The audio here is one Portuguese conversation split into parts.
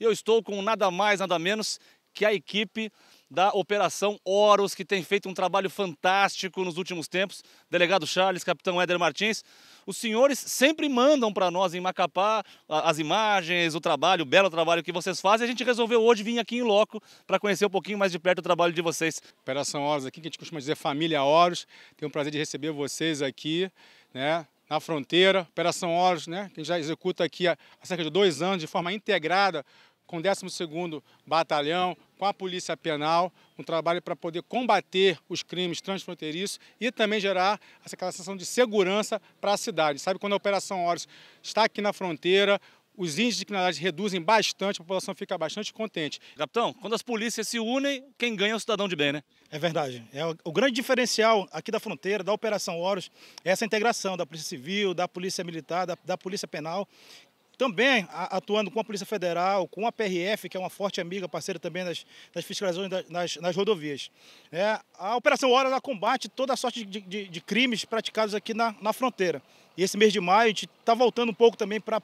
E eu estou com nada mais, nada menos que a equipe da Operação Horus, que tem feito um trabalho fantástico nos últimos tempos. Delegado Charles, capitão Éder Martins, os senhores sempre mandam para nós em Macapá as imagens, o trabalho, o belo trabalho que vocês fazem. A gente resolveu hoje vir aqui em loco para conhecer um pouquinho mais de perto o trabalho de vocês. Operação Horus aqui, que a gente costuma dizer família Horus. Tenho o prazer de receber vocês aqui, né? na fronteira, Operação Horus, né, que já executa aqui há cerca de dois anos de forma integrada com o 12º Batalhão, com a Polícia Penal, um trabalho para poder combater os crimes transfronteiriços e também gerar essa sensação de segurança para a cidade. Sabe, quando a Operação Horus está aqui na fronteira, os índices de criminalidade reduzem bastante, a população fica bastante contente. Capitão, quando as polícias se unem, quem ganha é o cidadão de bem, né? É verdade. É o, o grande diferencial aqui da fronteira, da Operação Horus, é essa integração da Polícia Civil, da Polícia Militar, da, da Polícia Penal, também atuando com a Polícia Federal, com a PRF, que é uma forte amiga, parceira também das fiscalizações das, nas, nas rodovias. É, a Operação Hora combate toda a sorte de, de, de crimes praticados aqui na, na fronteira. E esse mês de maio a gente está voltando um pouco também para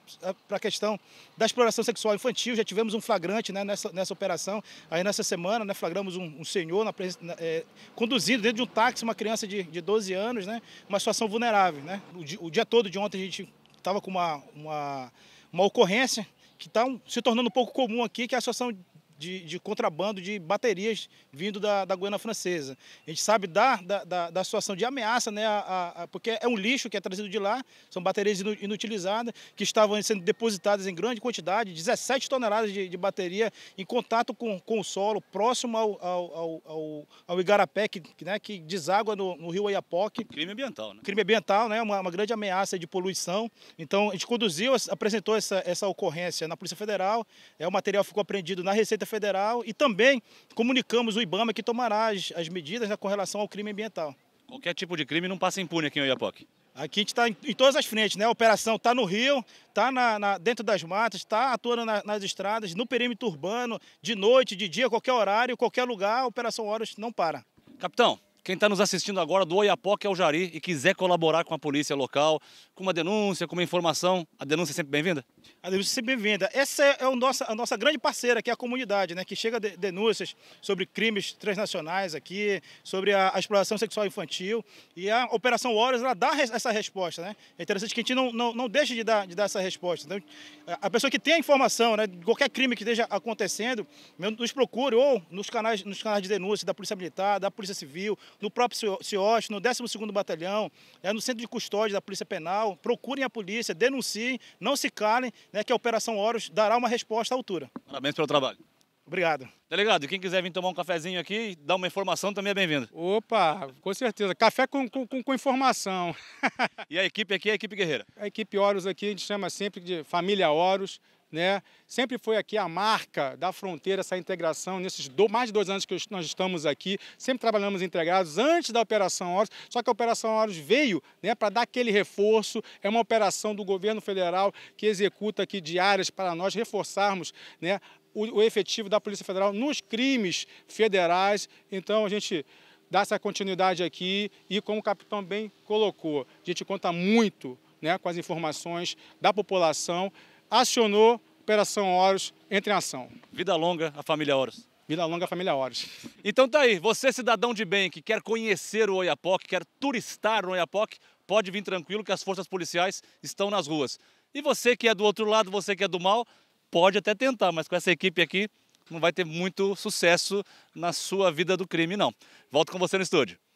a questão da exploração sexual infantil. Já tivemos um flagrante né, nessa, nessa operação. Aí nessa semana né, flagramos um, um senhor na, na, é, conduzindo dentro de um táxi uma criança de, de 12 anos, né, uma situação vulnerável. Né? O, o dia todo de ontem a gente estava com uma, uma, uma ocorrência que está um, se tornando um pouco comum aqui, que é a situação de, de contrabando de baterias vindo da, da Guiana Francesa. A gente sabe da, da, da situação de ameaça, né, a, a, porque é um lixo que é trazido de lá, são baterias inutilizadas, que estavam sendo depositadas em grande quantidade, 17 toneladas de, de bateria em contato com, com o solo, próximo ao, ao, ao, ao Igarapé, que, né, que deságua no, no rio Oiapoque. Crime ambiental, né? Crime ambiental, né, uma, uma grande ameaça de poluição. Então, a gente conduziu, apresentou essa, essa ocorrência na Polícia Federal, é, o material ficou apreendido na Receita Federal e também comunicamos o IBAMA que tomará as, as medidas né, com relação ao crime ambiental. Qualquer tipo de crime não passa impune aqui em Oiapoque? Aqui a gente está em, em, todas as frentes, né? A operação está no rio, está dentro das matas, está atuando na, nas estradas, no perímetro urbano, de noite, de dia, qualquer horário, qualquer lugar, a Operação Horus não para. Capitão, quem está nos assistindo agora do Oiapoque ao é Jari e quiser colaborar com a polícia local, com uma denúncia, com uma informação, a denúncia é sempre bem-vinda? A Denúncia bem Vinda. Essa é o nossa, a nossa grande parceira, que é a comunidade, né? que chega de, denúncias sobre crimes transnacionais aqui, sobre a, a, exploração sexual infantil. E a Operação horas ela dá res, essa resposta. Né? É interessante que a gente não, não, não deixe de dar, de dar essa resposta. Então, a pessoa que tem a informação né, de qualquer crime que esteja acontecendo, nos procure ou nos canais, nos canais de denúncia da Polícia Militar, da Polícia Civil, no próprio CIOS, no 12º Batalhão, é, no Centro de Custódia da Polícia Penal. Procurem a polícia, denunciem, não se calem né, que a Operação Horus dará uma resposta à altura. Parabéns pelo trabalho. Obrigado. Delegado, quem quiser vir tomar um cafezinho aqui e dar uma informação também é bem-vindo. Opa, com certeza. Café com, com, com informação. e a equipe aqui é a equipe guerreira? A equipe Horus aqui a gente chama sempre de família Horus. Né? Sempre foi aqui a marca da fronteira, essa integração, nesses do, mais de dois anos que nós estamos aqui, sempre trabalhamos integrados antes da Operação Horus, só que a Operação Horus veio né, para dar aquele reforço, é uma operação do governo federal que executa aqui diárias para nós reforçarmos né, o, o efetivo da Polícia Federal nos crimes federais, então a gente dá essa continuidade aqui e como o capitão bem colocou, a gente conta muito né, com as informações da população, acionou Operação Horus, entre em ação. Vida longa à família Horus. Vida longa à família Horus. Então tá aí, você cidadão de bem que quer conhecer o Oiapoque, quer turistar no Oiapoque, pode vir tranquilo que as forças policiais estão nas ruas. E você que é do outro lado, você que é do mal, pode até tentar, mas com essa equipe aqui não vai ter muito sucesso na sua vida do crime, não. Volto com você no estúdio.